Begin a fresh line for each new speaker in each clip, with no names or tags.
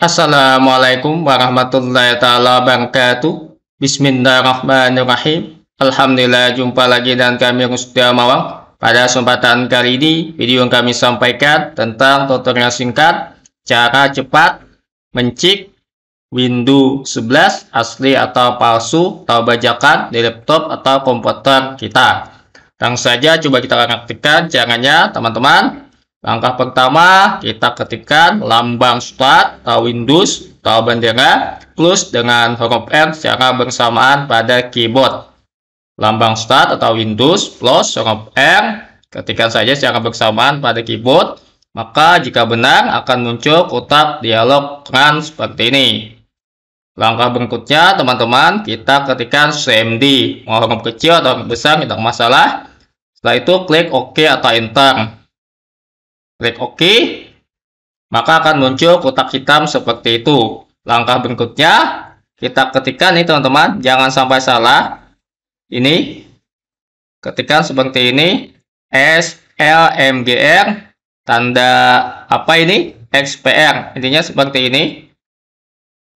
Assalamualaikum warahmatullahi taala wabarakatuh. Bismillahirrahmanirrahim. Alhamdulillah jumpa lagi dan kami Ustaz Mawang. Pada kesempatan kali ini, video yang kami sampaikan tentang tutorial singkat cara cepat mencik Windows 11 asli atau palsu atau bajakan di laptop atau komputer kita. Langsung saja coba kita praktikkan caranya teman-teman. Langkah pertama, kita ketikkan lambang start atau Windows atau bendera plus dengan huruf N secara bersamaan pada keyboard. Lambang start atau Windows plus huruf N, ketikkan saja secara bersamaan pada keyboard. Maka jika benar akan muncul kotak dialog keran seperti ini. Langkah berikutnya teman-teman kita ketikkan CMD. Mau huruf kecil atau besar tidak masalah. Setelah itu klik OK atau Enter. Klik OK, maka akan muncul kotak hitam seperti itu. Langkah berikutnya, kita ketikkan nih teman-teman, jangan sampai salah. Ini, ketikkan seperti ini, SLMGR, tanda apa ini? XPR, intinya seperti ini.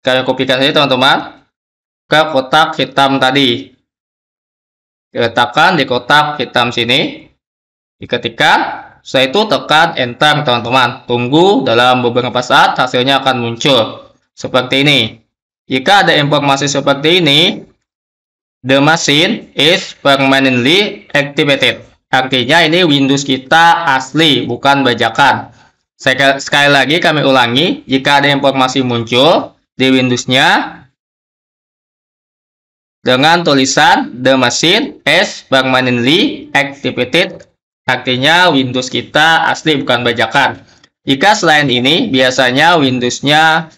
Kalian kopikan saja teman-teman, ke kotak hitam tadi. Diletakkan di kotak hitam sini, diketikkan, setelah itu tekan enter teman-teman. Tunggu dalam beberapa saat hasilnya akan muncul. Seperti ini. Jika ada informasi seperti ini, the machine is permanently activated. Artinya ini Windows kita asli, bukan bajakan. Sekali lagi kami ulangi, jika ada informasi muncul di Windowsnya dengan tulisan The Machine is Permanently Activated Artinya Windows kita asli bukan bajakan. Jika selain ini, biasanya Windows-nya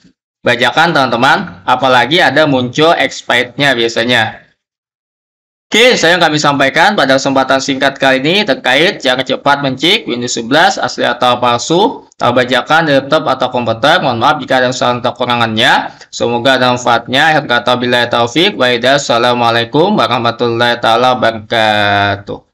bajakan teman-teman. Apalagi ada muncul expired-nya biasanya. Oke, saya kami sampaikan pada kesempatan singkat kali ini terkait cara cepat mencik Windows 11 asli atau palsu, atau bajakan di laptop atau komputer. Mohon maaf jika ada kesalahan atau kekurangannya. Semoga ada manfaatnya. Akhir kata bila taufik. Wa'idha. warahmatullahi wabarakatuh.